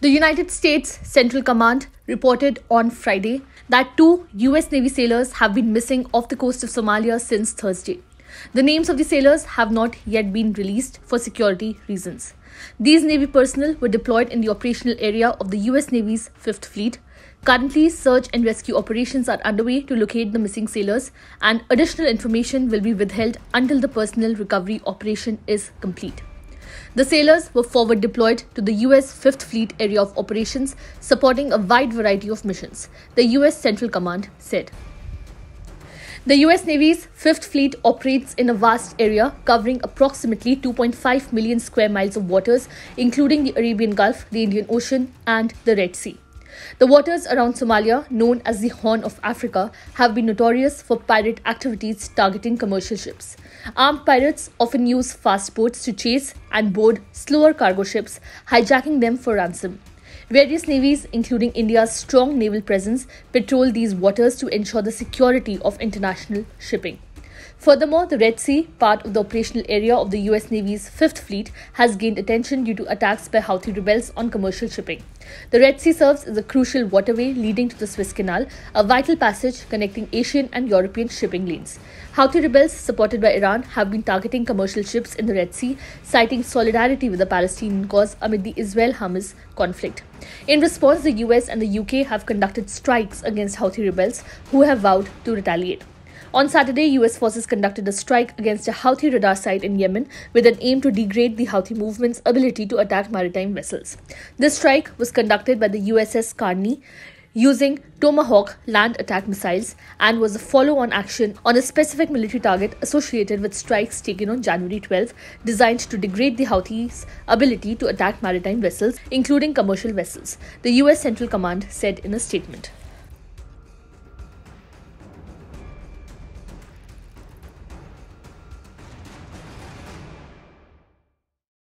The United States Central Command reported on Friday that two US Navy sailors have been missing off the coast of Somalia since Thursday. The names of the sailors have not yet been released for security reasons. These Navy personnel were deployed in the operational area of the US Navy's 5th Fleet. Currently, search and rescue operations are underway to locate the missing sailors, and additional information will be withheld until the personnel recovery operation is complete. The sailors were forward deployed to the US 5th Fleet Area of Operations, supporting a wide variety of missions, the US Central Command said. The US Navy's 5th Fleet operates in a vast area covering approximately 2.5 million square miles of waters, including the Arabian Gulf, the Indian Ocean, and the Red Sea. The waters around Somalia, known as the Horn of Africa, have been notorious for pirate activities targeting commercial ships. Armed pirates often use fast boats to chase and board slower cargo ships, hijacking them for ransom. Various navies, including India's strong naval presence, patrol these waters to ensure the security of international shipping. Furthermore, the Red Sea, part of the operational area of the US Navy's Fifth Fleet, has gained attention due to attacks by Houthi rebels on commercial shipping. The Red Sea serves as a crucial waterway leading to the Suez Canal, a vital passage connecting Asian and European shipping lanes. Houthi rebels, supported by Iran, have been targeting commercial ships in the Red Sea, citing solidarity with the Palestinian cause amid the Israel Hamas conflict. In response, the US and the UK have conducted strikes against Houthi rebels who have vowed to retaliate. On Saturday, US forces conducted a strike against a Houthi radar site in Yemen with an aim to degrade the Houthi movement's ability to attack maritime vessels. This strike was conducted by the USS Carney using Tomahawk land attack missiles and was a follow on action on a specific military target associated with strikes taken on January 12, designed to degrade the Houthis' ability to attack maritime vessels, including commercial vessels, the US Central Command said in a statement.